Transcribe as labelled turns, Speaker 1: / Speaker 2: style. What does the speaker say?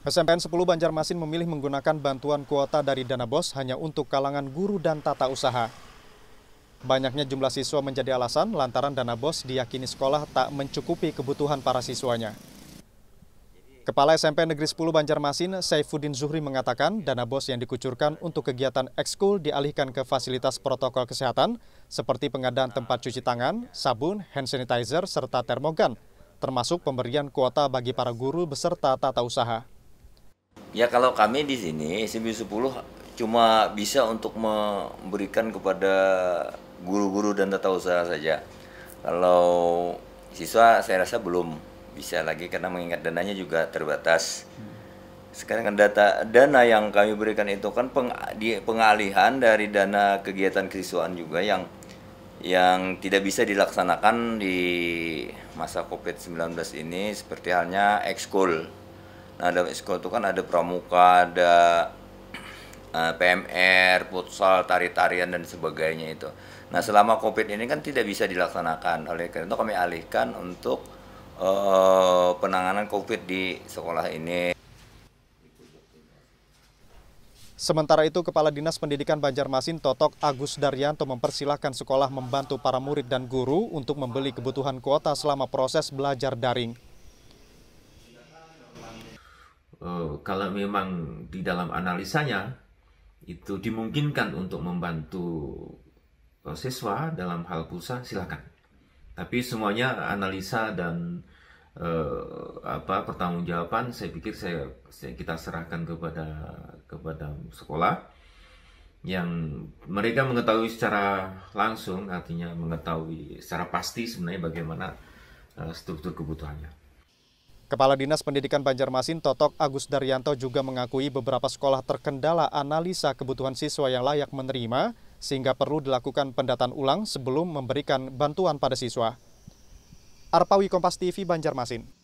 Speaker 1: SMPN 10 Banjarmasin memilih menggunakan bantuan kuota dari Dana BOS hanya untuk kalangan guru dan tata usaha. Banyaknya jumlah siswa menjadi alasan lantaran Dana BOS diyakini sekolah tak mencukupi kebutuhan para siswanya. Kepala SMP Negeri 10 Banjarmasin, Saifuddin Zuhri mengatakan dana BOS yang dikucurkan untuk kegiatan ekskul dialihkan ke fasilitas protokol kesehatan seperti pengadaan tempat cuci tangan, sabun, hand sanitizer, serta termogan, termasuk pemberian kuota bagi para guru beserta tata usaha.
Speaker 2: Ya kalau kami di sini SMP 10 cuma bisa untuk memberikan kepada guru-guru dan tata usaha saja. Kalau siswa saya rasa belum bisa lagi karena mengingat dananya juga terbatas. Sekarang kan data dana yang kami berikan itu kan peng, di, pengalihan dari dana kegiatan kesiswaan juga yang yang tidak bisa dilaksanakan di masa Covid-19 ini seperti halnya ekskul ada ekskul itu kan ada pramuka, ada eh, PMR, futsal, tari-tarian dan sebagainya itu. Nah, selama Covid ini kan tidak bisa dilaksanakan. Oleh karena itu kami alihkan untuk uh, penanganan Covid di sekolah ini.
Speaker 1: Sementara itu, Kepala Dinas Pendidikan Banjarmasin Totok Agus Daryanto mempersilahkan sekolah membantu para murid dan guru untuk membeli kebutuhan kuota selama proses belajar daring.
Speaker 3: Eh, kalau memang di dalam analisanya itu dimungkinkan untuk membantu eh, siswa dalam hal pulsa silakan. Tapi semuanya analisa dan uh, apa pertanggungjawaban saya pikir saya, saya kita serahkan kepada kepada sekolah yang mereka mengetahui secara langsung artinya mengetahui secara pasti sebenarnya bagaimana uh, struktur kebutuhannya. Kepala Dinas Pendidikan
Speaker 1: Banjarmasin Totok Agus Daryanto juga mengakui beberapa sekolah terkendala analisa kebutuhan siswa yang layak menerima sehingga perlu dilakukan pendataan ulang sebelum memberikan bantuan pada siswa. Arpawi Kompas TV Banjarmasin.